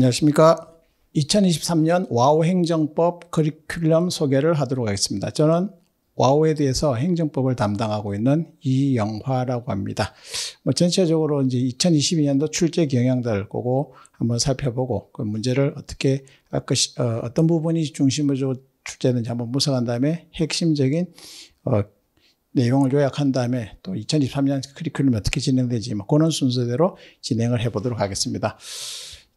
안녕하십니까. 2023년 와우 행정법 커리큘럼 소개를 하도록 하겠습니다. 저는 와우에 대해서 행정법을 담당하고 있는 이영화라고 합니다. 뭐 전체적으로 이제 2022년도 출제 경향들 보고 한번 살펴보고 그 문제를 어떻게 아, 어, 떤 부분이 중심으로 출제는지 한번 분석한 다음에 핵심적인 어, 내용을 요약한 다음에 또 2023년 커리큘럼이 어떻게 진행되지 뭐 그런 순서대로 진행을 해보도록 하겠습니다.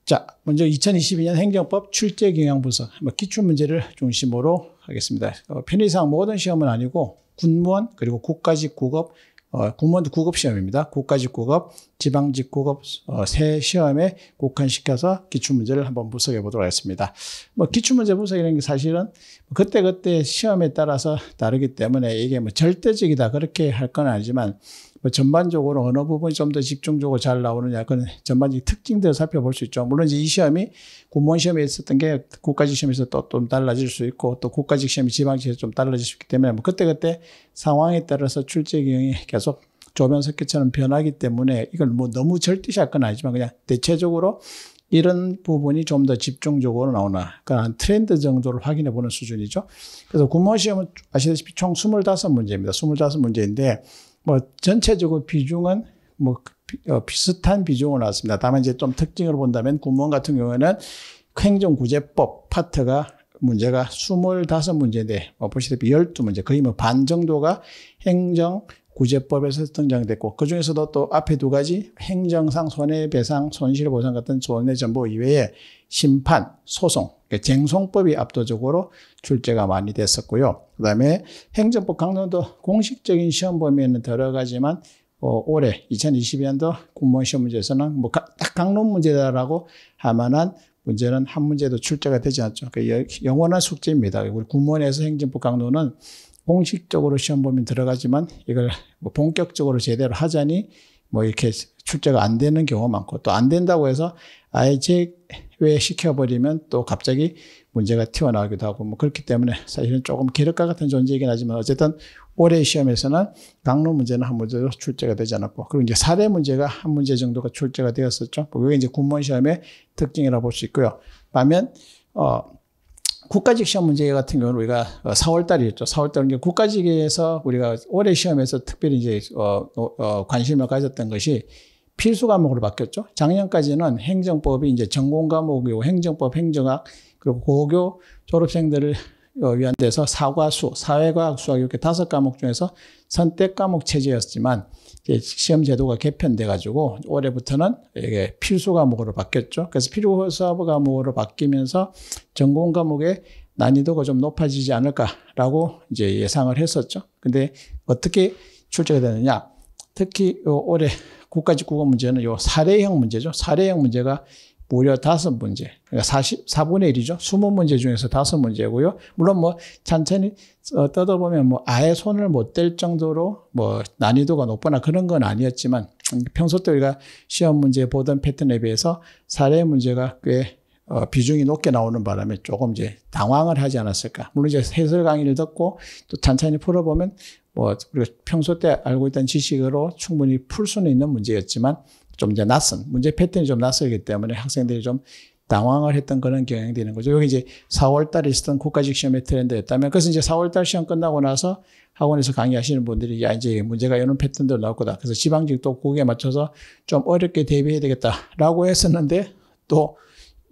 자, 먼저 2022년 행정법 출제경향부서, 기출문제를 중심으로 하겠습니다. 어, 편의상 모든 시험은 아니고 군무원, 그리고 국가직 구급, 어, 군무원도 구급 시험입니다. 국가직 구급, 지방직 구급, 어, 세 시험에 국한시켜서 기출문제를 한번 분석해 보도록 하겠습니다. 뭐, 기출문제 분석이라는 게 사실은 뭐 그때그때 시험에 따라서 다르기 때문에 이게 뭐 절대적이다 그렇게 할 건 아니지만 뭐 전반적으로 어느 부분이 좀 더 집중적으로 잘 나오느냐 그건 전반적인 특징들을 살펴볼 수 있죠. 물론 이제 이 시험이 군무원 시험에 있었던 게 국가직 시험에서 또 좀 달라질 수 있고 또 국가직 시험이 지방직에서 좀 달라질 수 있기 때문에 뭐 그때그때 상황에 따라서 출제 경향이 계속 조명 석기처럼 변하기 때문에 이걸 뭐 너무 절대시할 건 아니지만 그냥 대체적으로 이런 부분이 좀 더 집중적으로 나오나. 그러니까 한 트렌드 정도를 확인해 보는 수준이죠. 그래서 군무원 시험은 아시다시피 총 스물다섯 문제입니다 스물다섯 문제인데 뭐 전체적으로 비중은 뭐 어, 비슷한 비중으로 나왔습니다. 다만 이제 좀 특징을 본다면 군무원 같은 경우에는 행정구제법 파트가 문제가 25문제인데 뭐 보시다시피 12문제 거의 뭐 반 정도가 행정 구제법에서 등장됐고 그 중에서도 또 앞에 두 가지 행정상 손해배상, 손실보상 같은 손해전보 이외에 심판, 소송, 예, 쟁송법이 압도적으로 출제가 많이 됐었고요. 그 다음에 행정법 강론도 공식적인 시험 범위에는 들어가지만 어, 올해 2022년도 국무원시험 문제에서는 뭐딱 강론 문제다라고 할만한 문제는 한 문제도 출제가 되지 않죠. 그 영원한 숙제입니다. 우리 국무원에서 행정법 강론은 공식적으로 시험 범위 들어가지만 이걸 뭐 본격적으로 제대로 하자니 뭐 이렇게 출제가 안 되는 경우가 많고 또 안 된다고 해서 아예 제 회시켜버리면또 갑자기 문제가 튀어나오기도 하고 뭐 그렇기 때문에 사실은 조금 기력과 같은 존재이긴 하지만 어쨌든 올해 시험에서는 강로 문제는 한 문제로 출제가 되지 않았고 그리고 이제 사례 문제가 한 문제 정도가 출제가 되었었죠. 그게 이제 군문 시험의 특징이라고 볼 수 있고요. 반면 어 국가직 시험 문제 같은 경우는 우리가 4월달이었죠. 어, 4월달은 국가직에서 우리가 올해 시험에서 특별히 이제 어, 어, 관심을 가졌던 것이 필수 과목으로 바뀌었죠. 작년까지는 행정법이 이제 전공 과목이고 행정법, 행정학 그리고 고교 졸업생들을 어, 위한 데서 사과수, 사회과학, 수학 이렇게 다섯 과목 중에서 선택 과목 체제였지만 이제 시험 제도가 개편돼 가지고 올해부터는 이게 필수 과목으로 바뀌었죠. 그래서 필수 수업 과목으로 바뀌면서 전공 과목의 난이도가 좀 높아지지 않을까라고 이제 예상을 했었죠. 근데 어떻게 출제가 되느냐? 특히 올해 국가직 국어 문제는 요 사례형 문제죠. 사례형 문제가 무려 다섯 문제. 그러니까 40, 4분의 1이죠. 20문제 중에서 다섯 문제고요. 물론 뭐, 천천히 뜯어보면 어, 뭐, 아예 손을 못 댈 정도로 뭐, 난이도가 높거나 그런 건 아니었지만, 평소 때 우리가 시험 문제 보던 패턴에 비해서 사례 문제가 꽤 어, 비중이 높게 나오는 바람에 조금 이제 당황을 하지 않았을까. 물론 이제 해설 강의를 듣고 또천천히 풀어보면 뭐 우리가 평소 때 알고 있던 지식으로 충분히 풀 수는 있는 문제였지만 좀 이제 낯선 문제 패턴이 좀 낯설기 때문에 학생들이 좀 당황을 했던 그런 경향이 되는 거죠. 여기 이제 4월달에 있었던 국가직 시험의 트렌드였다면 그래서 이제 4월달 시험 끝나고 나서 학원에서 강의하시는 분들이 야 이제 문제가 이런 패턴들 나올 거다. 그래서 지방직도 거기에 맞춰서 좀 어렵게 대비해야 되겠다라고 했었는데 또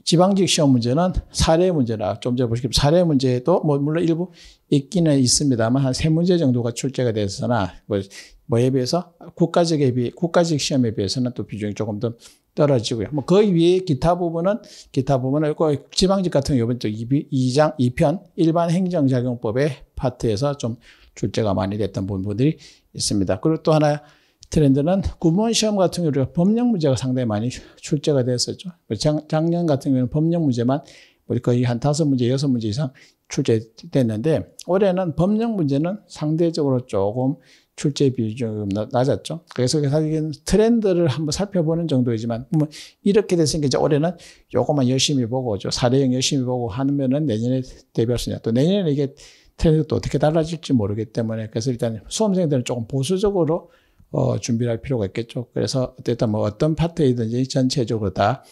지방직 시험 문제는 사례 문제라 좀 전에 보시기 사례 문제도 뭐 물론 일부 있기는 있습니다만 한 세 문제 정도가 출제가 되었으나 뭐, 뭐에 비해서 국가적에 비 국가적 시험에 비해서는 또 비중이 조금 더 떨어지고요. 뭐 거의 위에 기타 부분은 기타 부분은 을 그 지방직 같은 이번 또 2장 2편 일반 행정작용법의 파트에서 좀 출제가 많이 됐던 부분들이 있습니다. 그리고 또 하나 트렌드는 구문 시험 같은 경우는 법령 문제가 상당히 많이 출제가 됐었죠. 뭐 작년 같은 경우는 법령 문제만 뭐 거의 한 다섯 문제, 여섯 문제 이상 출제됐는데 올해는 법령 문제는 상대적으로 조금 출제 비중이 낮았죠. 그래서 사실은 트렌드를 한번 살펴보는 정도이지만 뭐 이렇게 됐으니까 이제 올해는 요것만 열심히 보고 저 사례형 열심히 보고 하면은 내년에 대비할 수 있냐. 또 내년에 이게 트렌드도 어떻게 달라질지 모르기 때문에 그래서 일단 수험생들은 조금 보수적으로 어, 준비를 할 필요가 있겠죠. 그래서 어쨌든 뭐 어떤 파트이든지 전체적으로 다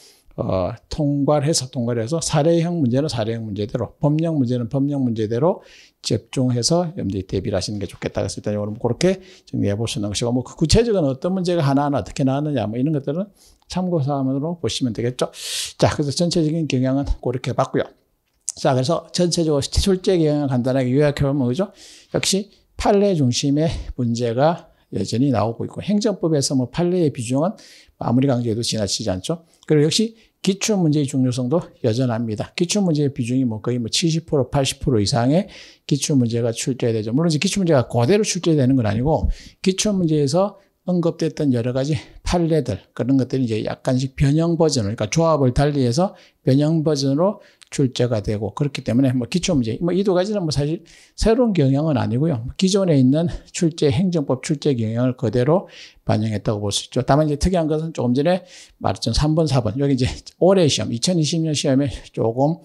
어, 통괄해서 통괄해서 사례형 문제는 사례형 문제대로 법령 문제는 법령 문제대로 집중해서 염두에 대비를 하시는 게 좋겠다 그래서 일단 이거는 그렇게 정리해 볼수는 것이고 뭐 그 구체적인 어떤 문제가 하나하나 어떻게 나왔느냐 뭐 이런 것들은 참고사항으로 보시면 되겠죠 자 그래서 전체적인 경향은 그렇게 봤고요 자 그래서 전체적으로 실제 경향을 간단하게 요약해 보면 그죠 역시 판례 중심의 문제가 여전히 나오고 있고 행정법에서 뭐 판례의 비중은 아무리 강조해도 지나치지 않죠 그리고 역시 기출 문제의 중요성도 여전합니다. 기출 문제의 비중이 뭐 거의 뭐70% 80% 이상의 기출 문제가 출제되죠. 물론 기출 문제가 그대로 출제되는 건 아니고 기출 문제에서 언급됐던 여러 가지 판례들 그런 것들이 이제 약간씩 변형 버전을 그러니까 조합을 달리해서 변형 버전으로 출제가 되고 그렇기 때문에 뭐 기초 문제 뭐 이 두 가지는 뭐 사실 새로운 경향은 아니고요 뭐 기존에 있는 출제 행정법 출제 경향을 그대로 반영했다고 볼 수 있죠 다만 이제 특이한 것은 조금 전에 말했던 3번 4번 여기 이제 올해 시험 2020년 시험에 조금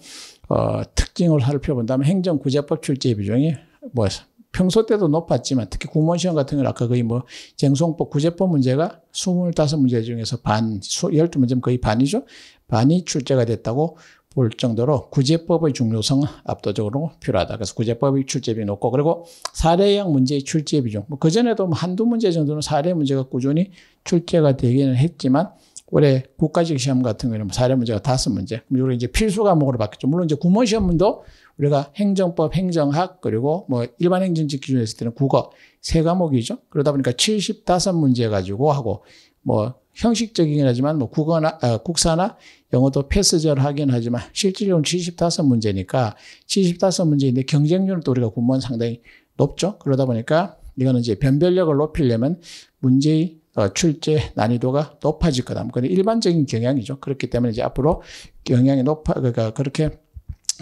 어, 특징을 살펴본다면 행정구제법 출제 비중이 뭐였어 평소 때도 높았지만 특히 구몬 시험 같은 경우는 아까 거의 뭐 쟁송법, 구제법 문제가 25문제 중에서 반, 12문제면 거의 반이죠. 반이 출제가 됐다고 볼 정도로 구제법의 중요성은 압도적으로 필요하다. 그래서 구제법의 출제비 높고 그리고 사례형 문제의 출제 비중. 뭐 그전에도 뭐 한두 문제 정도는 사례 문제가 꾸준히 출제가 되기는 했지만 올해 국가직 시험 같은 경우는 사례 문제가 다섯 문제. 그리고 이제 필수 과목으로 바뀌었죠. 물론 이제 구몬 시험도 문 우리가 행정법, 행정학, 그리고 뭐 일반 행정직 기준으로 했을 때는 국어 세 과목이죠. 그러다 보니까 75문제 가지고 하고 뭐 형식적이긴 하지만 뭐 국어나 아, 국사나 영어도 패스절 하긴 하지만 실질적으로 75문제니까 75문제인데 경쟁률은 우리가 공무원 상당히 높죠. 그러다 보니까 이거는 이제 변별력을 높이려면 문제의 어, 출제 난이도가 높아질 거다. 그건 일반적인 경향이죠. 그렇기 때문에 이제 앞으로 경향이 높아, 그러니까 그렇게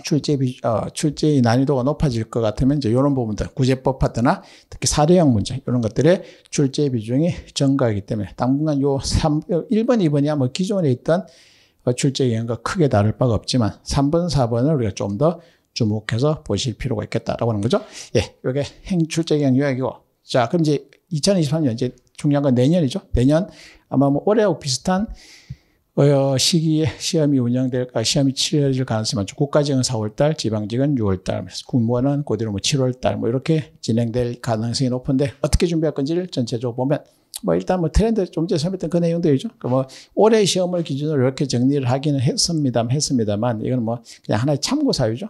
출제비 어, 출제의 난이도가 높아질 것 같으면 이제 이런 부분들 구제법 파트나 특히 사례형 문제 이런 것들의 출제 비중이 증가하기 때문에 당분간 요 3, 1번, 2번이야 뭐 기존에 있던 어, 출제 경과 크게 다를 바가 없지만 3번, 4번을 우리가 좀 더 주목해서 보실 필요가 있겠다라고 하는 거죠. 예, 이게 행 출제 경 요약이고 자 그럼 이제 2023년 이제 중요한 건 내년이죠. 내년 아마 뭐 올해하고 비슷한 어, 시기에 시험이 운영될, 아, 시험이 치러질 가능성이 많죠. 국가직은 4월달, 지방직은 6월달, 뭐 군무원은 고대로뭐 7월달, 뭐 이렇게 진행될 가능성이 높은데 어떻게 준비할 건지를 전체적으로 보면 뭐 일단 뭐 트렌드 좀 전에 설명했던 그 내용들이죠. 그뭐 그러니까 올해 시험을 기준으로 이렇게 정리를 하기는 했습니다, 했습니다만 이건 뭐 그냥 하나의 참고 사유죠.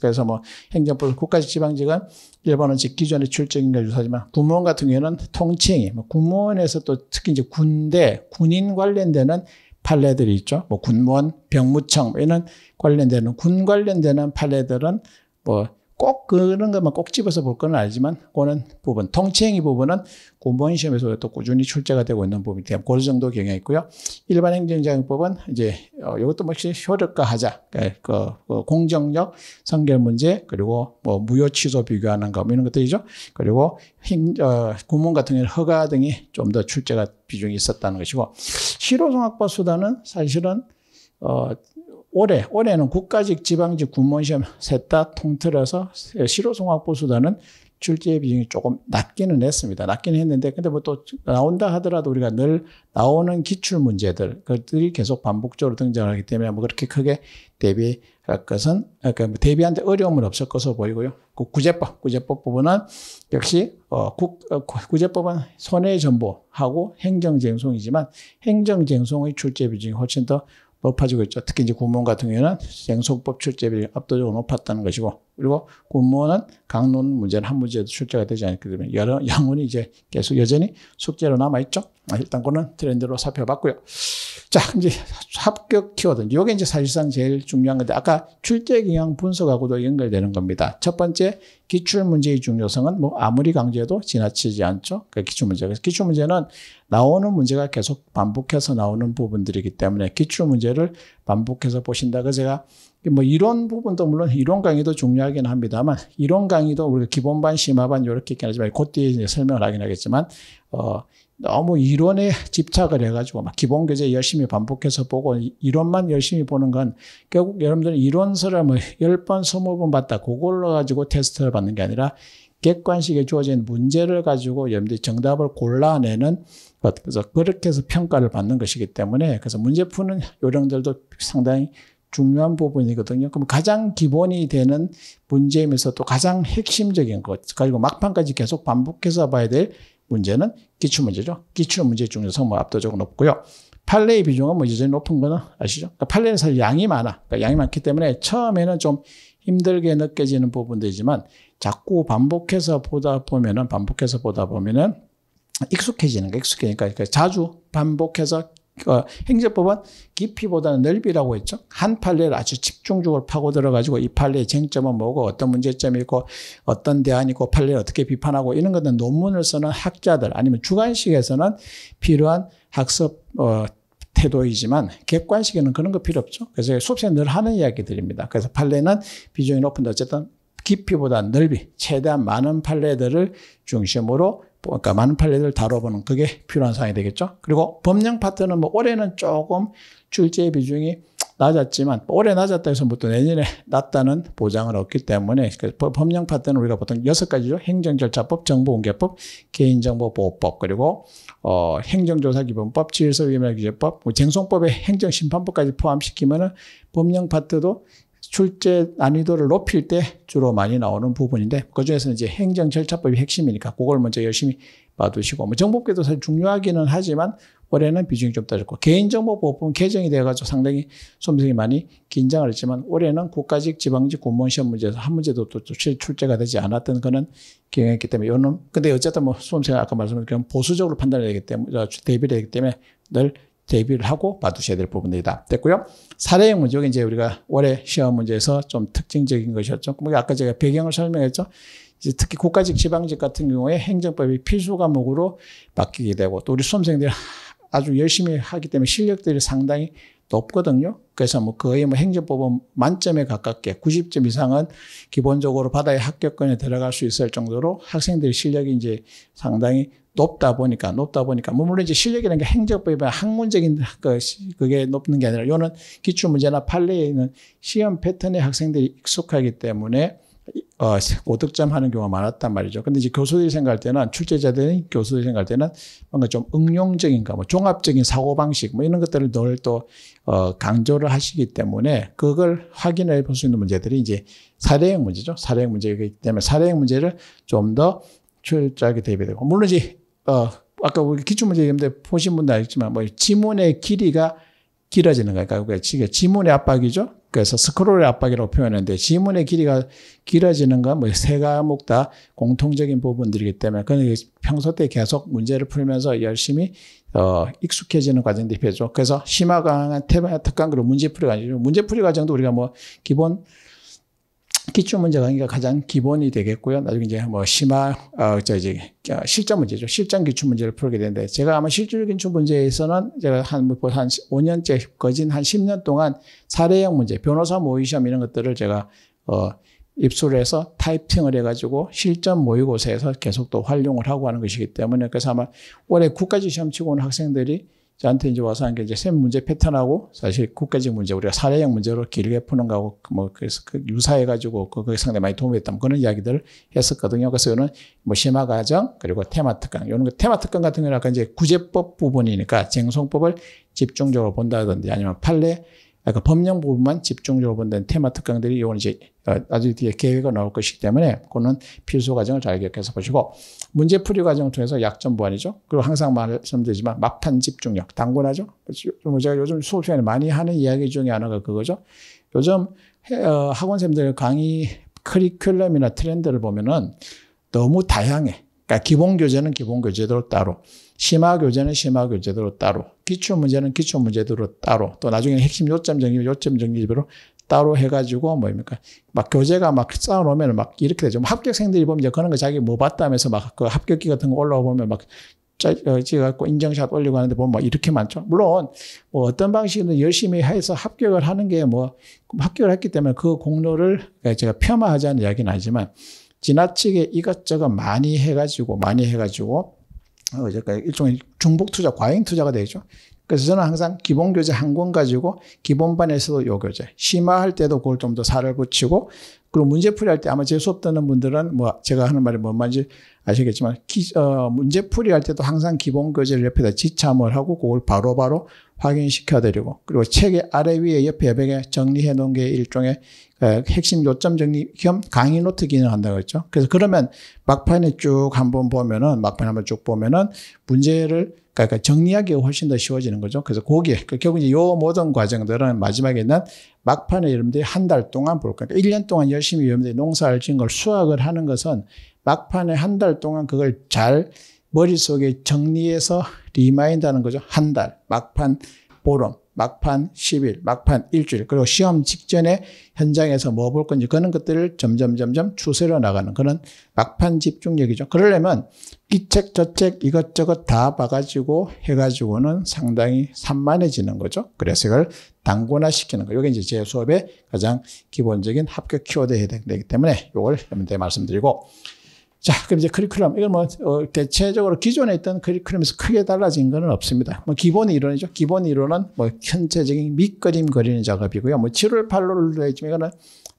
그래서 뭐 행정부 국가직 지방직은 일본은 기존의 출정인게 유사하지만 군무원 같은 경우에는 통칭이 뭐 군무원에서 또 특히 이제 군대 군인 관련되는 판례들이 있죠. 뭐 군무원, 병무청 이런 관련되는 군 관련되는 판례들은 뭐꼭 그런 것만 꼭 집어서 볼 건 아니지만 그거는 부분 통치행위 부분은 공무원 시험에서 또 꾸준히 출제가 되고 있는 부분이기 때문에 그 정도 경향이 있고요. 일반 행정장법은 이제 어, 이것도 뭐 역시 효력과하자그 그, 그, 공정력 선결 문제 그리고 뭐 무효 취소 비교하는 거 뭐 이런 것들이죠. 그리고 행, 어, 구문 같은 경우는 허가 등이 좀 더 출제가 비중이 있었다는 것이고 실호성학과 수단은 사실은 어, 올해, 올해는 국가직, 지방직 군무원시험 셋 다 통틀어서 실효송학보수단은 출제 비중이 조금 낮기는 했습니다. 낮기는 했는데, 근데 뭐 또 나온다 하더라도 우리가 늘 나오는 기출 문제들, 그것들이 계속 반복적으로 등장하기 때문에 뭐 그렇게 크게 대비할 것은, 아, 그러니까 뭐 대비하는데 어려움은 없을 것으로 보이고요. 그 구제법, 구제법 부분은 역시, 어, 국, 어, 구제법은 손해전보하고 행정쟁송이지만 행정쟁송의 출제 비중이 훨씬 더 높아지고 있죠. 특히 이제 군무원 같은 경우에는 생소법 출제율이 압도적으로 높았다는 것이고, 그리고 군무원은 강론 문제는 한 문제도 출제가 되지 않기 때문에 여러 양혼이 이제 계속 여전히 숙제로 남아있죠. 아, 일단 그는 거 트렌드로 살펴봤고요. 자, 이제 합격 키워드. 요게 이제 사실상 제일 중요한 건데, 아까 출제 경향 분석하고도 연결되는 겁니다. 첫 번째, 기출문제의 중요성은 뭐 아무리 강조해도 지나치지 않죠. 그 기출문제. 그래서 기출문제는 나오는 문제가 계속 반복해서 나오는 부분들이기 때문에 기출문제를 반복해서 보신다그 제가 뭐 이런 부분도 물론 이론 강의도 중요하긴 합니다만 이론 강의도 우리가 기본반, 심화반 이렇게 있긴 하지만곧 뒤에 이제 설명을 하긴 하겠지만 어 너무 이론에 집착을 해가지고 막 기본 교재 열심히 반복해서 보고 이론만 열심히 보는 건 결국 여러분들은 이론서를 뭐열번2무번 봤다 그걸로 가지고 테스트를 받는 게 아니라 객관식에 주어진 문제를 가지고 여러분들이 정답을 골라내는 그래서 그렇게 해서 평가를 받는 것이기 때문에 그래서 문제 푸는 요령들도 상당히 중요한 부분이거든요. 그럼 가장 기본이 되는 문제이면서 또 가장 핵심적인 것, 그리고 막판까지 계속 반복해서 봐야 될 문제는 기출 문제죠. 기출 문제 중에서 뭐 압도적으로 높고요. 판례의 비중은 뭐 여전히 높은 거는 아시죠? 그러니까 판례는 사실 양이 많아. 그러니까 양이 많기 때문에 처음에는 좀 힘들게 느껴지는 부분들이지만 자꾸 반복해서 보다 보면은 반복해서 보다 보면은 익숙해지는 게 익숙해지니까 그러니까 자주 반복해서 어, 행정법은 깊이보다는 넓이라고 했죠. 한 판례를 아주 집중적으로 파고 들어가지고 이 판례의 쟁점은 뭐고 어떤 문제점이 있고 어떤 대안이 있고 판례를 어떻게 비판하고 이런 것은 논문을 쓰는 학자들 아니면 주관식에서는 필요한 학습 어, 태도이지만 객관식에는 그런 거 필요 없죠. 그래서 수업시간에늘 하는 이야기들입니다. 그래서 판례는 비중이 높은데 어쨌든 깊이보다 넓이 최대한 많은 판례들을 중심으로 그러니까 많은 판례들을 다뤄보는 그게 필요한 사항이 되겠죠. 그리고 법령 파트는 뭐 올해는 조금 출제 비중이 낮았지만 뭐 올해 낮았다 해서 뭐또 내년에 낮다는 보장을 얻기 때문에 그 법령 파트는 우리가 보통 여섯 가지죠. 행정절차법, 정보공개법, 개인정보보호법 그리고 어 행정조사기본법, 질서위임기재법, 뭐 쟁송법의 행정심판법까지 포함시키면은 법령 파트도 출제 난이도를 높일 때 주로 많이 나오는 부분인데 그중에서는 이제 행정 절차법이 핵심이니까 그걸 먼저 열심히 봐두시고 뭐 정보계도 사실 중요하기는 하지만 올해는 비중이 좀 떨어졌고 개인정보보호법 은 개정이 돼가지고 상당히 소비생이 많이 긴장을 했지만 올해는 국가직 지방직 공무원 시험 문제에서 한 문제도 또 출제가 되지 않았던 거는 경향했기 때문에 요는 근데 어쨌든 뭐 소비생 아까 말씀드린 보수적으로 판단해야 되기 때문에 어, 대비되기 때문에 늘 대비를 하고 봐두셔야 될 부분들이다. 됐고요. 사례형 문제 이제 우리가 올해 시험 문제에서 좀 특징적인 것이었죠. 뭐 아까 제가 배경을 설명했죠. 특히 국가직 지방직 같은 경우에 행정법이 필수 과목으로 바뀌게 되고 또 우리 수험생들이 아주 열심히 하기 때문에 실력들이 상당히 높거든요. 그래서 뭐 거의 뭐 행정법은 만점에 가깝게 90점 이상은 기본적으로 받아야 합격권에 들어갈 수 있을 정도로 학생들의 실력이 이제 상당히 높다 보니까 높다 보니까 뭐 물론 이제 실력이라는 게 행정법이나 학문적인 그 그게 높는 게 아니라 요는 기출 문제나 판례에 있는 시험 패턴의 학생들이 익숙하기 때문에 어, 오득점 하는 경우가 많았단 말이죠. 근데 이제 교수들이 생각할 때는, 출제자들이 교수들이 생각할 때는 뭔가 좀 응용적인가, 뭐 종합적인 사고방식, 뭐 이런 것들을 늘 또, 어, 강조를 하시기 때문에 그걸 확인해 볼 수 있는 문제들이 이제 사례형 문제죠. 사례형 문제이기 때문에 사례형 문제를 좀 더 출제하게 대비되고. 물론 이제 어, 아까 우리 기출문제 얘기했는데 보신 분도 알겠지만 뭐 지문의 길이가 길어지는 거예요. 그러니까 이게 지문의 압박이죠. 그래서 스크롤의 압박이라고 표현하는데 지문의 길이가 길어지는 건 뭐세 과목 다 공통적인 부분들이기 때문에 그는 평소 때 계속 문제를 풀면서 열심히 어, 익숙해지는 과정들이 필요죠. 그래서 심화 강한 테마 특강 그리고 문제풀이 가 과정, 문제풀이 과정도 우리가 뭐 기본 기출 문제 강의가 가장 기본이 되겠고요. 나중에 이제 뭐 심화 어저 이제 어, 실전 문제죠. 실전 기출 문제를 풀게 되는데 제가 아마 실질 기출 문제에서는 제가 한한 5년째 뭐 거진 한 10년 동안 사례형 문제, 변호사 모의 시험 이런 것들을 제가 어입술를 해서 타이핑을 해가지고 실전 모의고사에서 계속 또 활용을 하고 하는 것이기 때문에 그래서 아마 올해 국가지 시험 치고 온 학생들이 저한테 이제 와서 한 게 이제 셈 문제 패턴하고 사실 국가적 문제 우리가 사례형 문제로 길게 푸는 거하고 뭐 그래서 그 유사해가지고 그거에 그 상당히 많이 도움이 됐다. 뭐 그런 이야기들을 했었거든요. 그래서 이거는 뭐 심화 과정 그리고 테마 특강. 이런 거 그 테마 특강 같은 경우는 아까 이제 구제법 부분이니까 쟁송법을 집중적으로 본다든지 아니면 판례 아, 그 법령 부분만 집중적으로 본다는 테마 특강들이 이건 이제 어, 아주 뒤에 계획이 나올 것이기 때문에 그거는 필수 과정을 잘 기억해서 보시고 문제풀이 과정을 통해서 약점 보완이죠. 그리고 항상 말씀드리지만 막판 집중력, 당근하죠. 그렇죠? 제가 요즘 수업 시간에 많이 하는 이야기 중에 하나가 그거죠. 요즘 어, 학원생들 강의 커리큘럼이나 트렌드를 보면은 너무 다양해. 그러니까 기본 교재는 기본 교재대로 따로, 심화 교재는 심화 교재대로 따로, 기출 문제는 기출 문제대로 따로, 또 나중에 핵심 요점 정리, 요점 정리집으로 따로 해가지고 뭐입니까? 막 교재가 막 쌓아놓으면 막 이렇게 되죠. 합격생들이 보면 이제 그런 거 자기 뭐 봤다면서 막 그 합격기 같은 거 올라와 보면 막 어, 찍어갖고 인증샷 올리고 하는데 보면 막 이렇게 많죠. 물론 뭐 어떤 방식으로 열심히 해서 합격을 하는 게 뭐 합격을 했기 때문에 그 공로를 그러니까 제가 폄하하자는 이야기는 아니지만 지나치게 이것저것 많이 해가지고 많이 해가지고 어제까 그러니까 일종의 중복 투자, 과잉 투자가 되죠. 그래서 저는 항상 기본 교재 한 권 가지고 기본반에서도 요 교재 심화할 때도 그걸 좀 더 살을 붙이고 그리고 문제풀이 할때 아마 제 수업 듣는 분들은 뭐 제가 하는 말이 뭔 말인지 아시겠지만 기, 어, 문제풀이 할 때도 항상 기본 교재를 옆에다 지참을 하고 그걸 바로바로 바로 확인시켜 드리고 그리고 책의 아래 위에 옆에 여백에 정리해 놓은 게 일종의 예, 핵심 요점 정리 겸 강의 노트 기능 한다고 했죠. 그래서 그러면 막판에 쭉 한번 보면은 막판 한번 쭉 보면은 문제를 그러니까, 그러니까 정리하기 훨씬 더 쉬워지는 거죠. 그래서 거기에 그 결국 이제 요 모든 과정들은 마지막에는 막판에 여러분들이 한 달 동안 볼 거니까 1년 동안 열심히 여러분들이 농사를 지은 걸 수확을 하는 것은 막판에 한 달 동안 그걸 잘 머릿속에 정리해서 리마인드 하는 거죠. 한 달, 막판, 보름. 막판 10일, 막판 일주일, 그리고 시험 직전에 현장에서 뭐 볼 건지 그런 것들을 점점 점점 추세로 나가는 그런 막판 집중력이죠. 그러려면 이 책, 저 책, 이것저것 다 봐가지고 해가지고는 상당히 산만해지는 거죠. 그래서 이걸 단고나 시키는 거. 이게 이제 제 수업의 가장 기본적인 합격 키워드 해야 되기 때문에 이걸 여러분들 말씀드리고 자, 그럼 이제 커리큘럼. 이건 뭐, 어, 대체적으로 기존에 있던 커리큘럼에서 크게 달라진 것은 없습니다. 뭐, 기본 이론이죠. 기본 이론은 뭐, 현재적인 밑그림 그리는 작업이고요. 뭐, 7월, 8월로 되어 있지만 이거는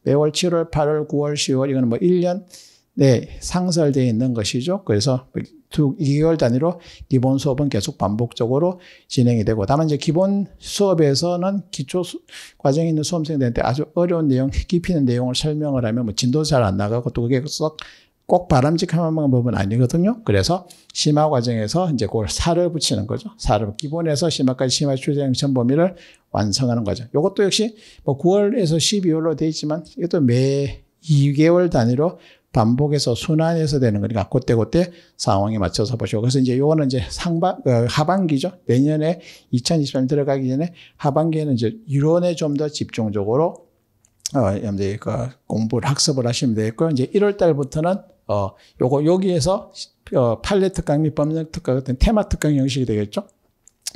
매월 7월, 8월, 9월, 10월, 이거는 뭐, 1년 내에 상설되어 있는 것이죠. 그래서 두 2개월 단위로 기본 수업은 계속 반복적으로 진행이 되고 다만 이제 기본 수업에서는 기초 수, 과정에 있는 수험생들한테 아주 어려운 내용, 깊이 있는 내용을 설명을 하면 뭐 진도 잘 안 나가고 또 그게 썩꼭 바람직한 방법은 아니거든요. 그래서 심화 과정에서 이제 그걸 살을 붙이는 거죠. 살을 기본에서 심화까지 심화 출정전 범위를 완성하는 거죠. 이것도 역시 뭐 9월에서 12월로 돼 있지만 이것도 매 2개월 단위로 반복해서 순환해서 되는 거니까 그때 그때 상황에 맞춰서 보시고 그래서 이제 요거는 이제 상반 어, 하반기죠 내년에 2023년 들어가기 전에 하반기에는 이제 이론에 좀 더 집중적으로 어, 이제 그 공부를 학습을 하시면 되겠고요. 이제 1월 달부터는 어, 요거 여기에서 어, 팔레 특강 및 법령 특강 같은 테마 특강 형식이 되겠죠.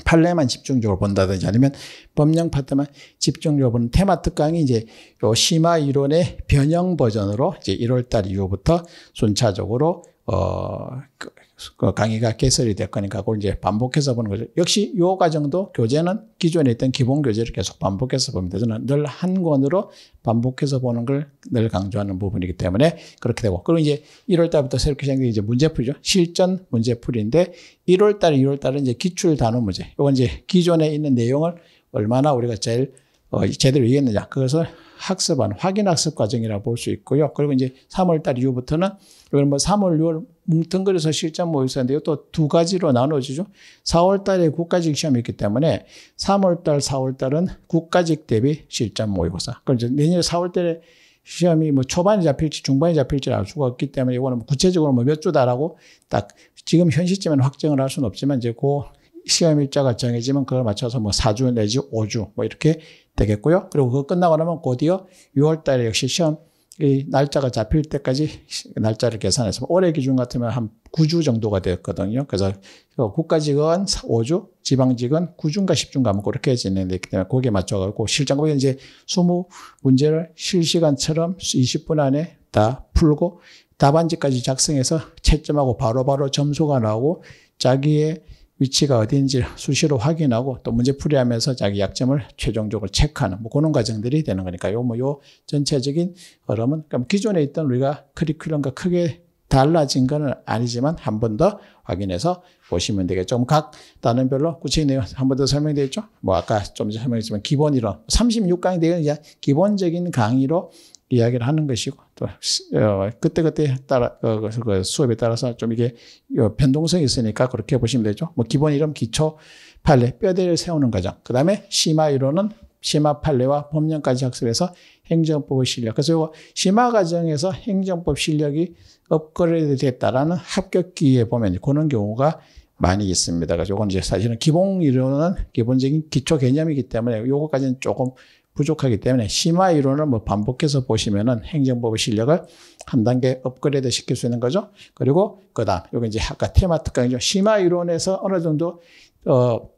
판례만 집중적으로 본다든지 아니면 법령 파트만 집중적으로 보는 테마 특강이 이제 요 심화 이론의 변형 버전으로 이제 1월 달 이후부터 순차적으로 어, 그그 강의가 개설이 됐거니까 그걸 이제 반복해서 보는 거죠. 역시 요 과정도 교재는 기존에 있던 기본 교재를 계속 반복해서 봅니다. 저는 늘 한 권으로 반복해서 보는 걸 늘 강조하는 부분이기 때문에 그렇게 되고. 그리고 이제 1월 달부터 새롭게 생긴 이제 문제풀이죠. 실전 문제풀인데 1월 달, 2월 달은 이제 기출 단어 문제. 요건 이제 기존에 있는 내용을 얼마나 우리가 제일 어, 제대로 이겼느냐. 그것을 학습한 확인 학습 과정이라 고볼 수 있고요. 그리고 이제 3월 달 이후부터는 이건 뭐 3월, 6월 뭉텅거려서 실전 모의사인데요. 또두 가지로 나눠지죠. 4월 달에 국가직 시험이 있기 때문에 3월 달, 4월 달은 국가직 대비 실전 모의고사. 그럼 이제 내년 4월 달에 시험이 뭐 초반에 잡힐지 중반에 잡힐지 알 수가 없기 때문에 이거는 뭐 구체적으로 뭐 몇 주다라고 딱 지금 현 시점에는 확정을 할 수는 없지만 이제 그 시험 일자가 정해지면 그걸 맞춰서 뭐 4주 내지 5주 뭐 이렇게 되겠고요. 그리고 그거 끝나고 나면 곧이어 6월 달에 역시 시험 이 날짜가 잡힐 때까지 날짜를 계산해서 올해 기준 같으면 한 9주 정도가 되었거든요 그래서 어, 국가직은 5주, 지방직은 9주인가 10주인가 뭐 그렇게 진행됐기 때문에 거기에 맞춰가지고 실장급은 이제 20문제를 실시간처럼 20분 안에 다 풀고 답안지까지 작성해서 채점하고 바로바로 바로 점수가 나오고 자기의 위치가 어디인지 수시로 확인하고 또 문제풀이하면서 자기 약점을 최종적으로 체크하는 뭐 그런 과정들이 되는 거니까 요뭐요 뭐요 전체적인 흐름은 그럼 기존에 있던 우리가 커리큘럼과 크게 달라진 건 아니지만 한 번 더 확인해서 보시면 되겠죠. 각 단원별로 구체 내용 한 번 더 설명되겠죠. 뭐 아까 좀 설명했지만 기본 이론 36강의 내용 기본적인 강의로 이야기를 하는 것이고 또 어, 그때그때 따라 그, 그, 그, 그 수업에 따라서 좀 이게 어, 변동성이 있으니까 그렇게 보시면 되죠. 뭐 기본 이름 기초 판례 뼈대를 세우는 과정. 그다음에 심화 이론은 심화 판례와 법령까지 학습해서 행정법의 실력. 그래서 이거 심화 과정에서 행정법 실력이 업그레이드 됐다라는 합격기에 보면 그런 경우가 많이 있습니다. 그래서 이건 이제 사실은 기본 이론은 기본적인 기초 개념이기 때문에 요거까지는 조금 부족하기 때문에 심화 이론을 뭐 반복해서 보시면은 행정법의 실력을 한 단계 업그레이드 시킬 수 있는 거죠. 그리고 그다음 여기 이제 아까 테마 특강이죠. 심화 이론에서 어느 정도 어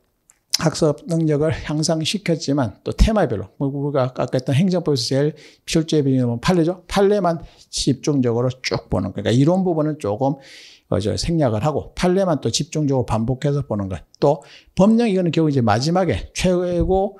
학습 능력을 향상시켰지만 또 테마별로 뭐 우리가 아까 했던 행정법에서 제일 실제 비율은 뭐 판례죠. 판례만 집중적으로 쭉 보는 그러니까 이론 부분은 조금 어저 생략을 하고 판례만 또 집중적으로 반복해서 보는 것. 또 법령 이거는 결국 이제 마지막에 최고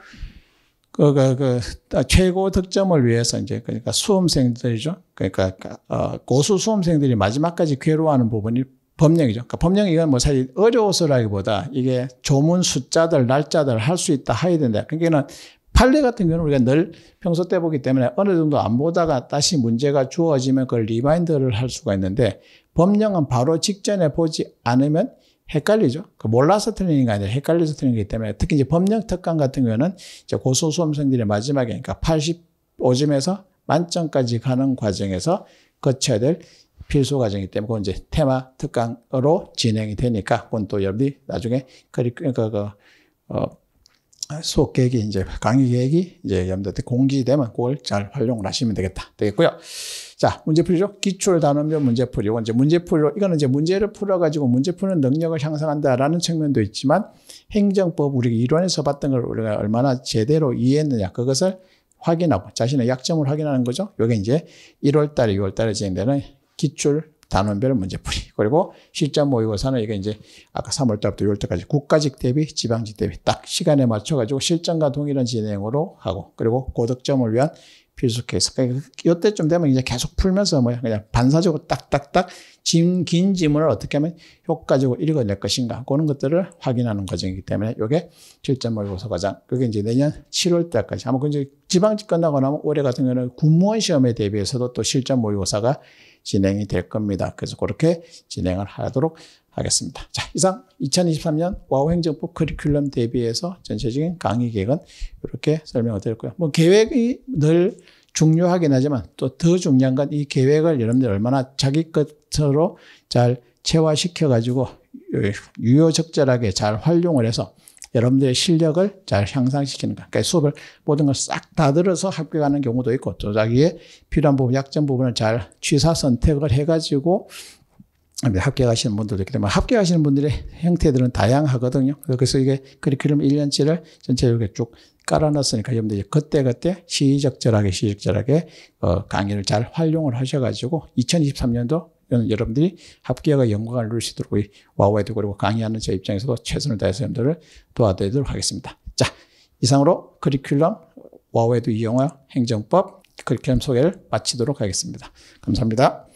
그, 그, 그, 아, 최고 득점을 위해서 이제, 그러니까 수험생들이죠. 그러니까, 그, 어, 고수 수험생들이 마지막까지 괴로워하는 부분이 법령이죠. 그러니까 법령 이건 뭐 사실 어려워서라기보다 이게 조문 숫자들, 날짜들 할 수 있다 해야 된다. 그러니까는 판례 같은 경우는 우리가 늘 평소 때 보기 때문에 어느 정도 안 보다가 다시 문제가 주어지면 그걸 리마인드를 할 수가 있는데 법령은 바로 직전에 보지 않으면 헷갈리죠. 그러니까 몰라서 틀리는 게 아니라 헷갈려서 틀리는 기 때문에 특히 이제 법령 특강 같은 경우는 이제 고소수험생들이 마지막에 그러니까 85점에서 만점까지 가는 과정에서 거쳐야 될 필수 과정이기 때문에 그건 이제 테마 특강으로 진행이 되니까 그건 또 여러분이 나중에 그리, 그, 그, 그, 어, 아, 수업 계획이 이제 강의 계획이 이제 여러분들한테 공지되면 그걸 잘 활용을 하시면 되겠다 되겠고요. 자 문제 풀이죠. 기출 단원별 문제 풀이. 이건 이제 문제 풀로 이거는 이제 문제를 풀어가지고 문제 푸는 능력을 향상한다라는 측면도 있지만 행정법 우리 이론에서 봤던 걸 우리가 얼마나 제대로 이해했느냐 그것을 확인하고 자신의 약점을 확인하는 거죠. 이게 이제 1월달에 6월달에 진행되는 기출 단원별 문제풀이. 그리고 실전 모의고사는 이게 이제 아까 3월달부터 6월달까지 국가직 대비 지방직 대비 딱 시간에 맞춰가지고 실전과 동일한 진행으로 하고 그리고 고득점을 위한 필수 케이스. 그러니까 이때쯤 그 되면 이제 계속 풀면서 뭐야 그냥 반사적으로 딱딱딱 짐, 긴 지문을 어떻게 하면 효과적으로 읽어낼 것인가 그런 것들을 확인하는 과정이기 때문에 요게 실전 모의고사 과정. 그게 이제 내년 7월 달까지 아마 그 이제 지방직 끝나고 나면 올해 같은 경우는 군무원 시험에 대비해서도 또 실전 모의고사가 진행이 될 겁니다. 그래서 그렇게 진행을 하도록 하겠습니다. 자, 이상 2023년 와우 행정법 커리큘럼 대비해서 전체적인 강의 계획은 이렇게 설명을 드렸고요. 뭐 계획이 늘 중요하긴 하지만 또 더 중요한 건 이 계획을 여러분들 얼마나 자기 것으로 잘 체화시켜 가지고 유효적절하게 잘 활용을 해서 여러분들의 실력을 잘 향상시키는 거. 그러니까 수업을 모든 걸 싹 다 들어서 합격하는 경우도 있고 또 자기의 필요한 부분, 약점 부분을 잘 취사 선택을 해가지고 합격하시는 분들도 있기 때문에 합격하시는 분들의 형태들은 다양하거든요. 그래서 이게 그리큘럼 1년치를 전체 이렇게 쭉 깔아놨으니까 여러분들이 제 그때그때 시의적절하게 시적절하게 어, 강의를 잘 활용을 하셔가지고 2023년도 여러분들이 합계가 영광을 누릴수있도록 와우에 되고 그리고 강의하는 제 입장에서도 최선을 다해서 여러분들을 도와드리도록 하겠습니다. 자, 이상으로 커리큘럼 와우에도 이용하 여 행정법 커리큘럼 소개를 마치도록 하겠습니다. 감사합니다.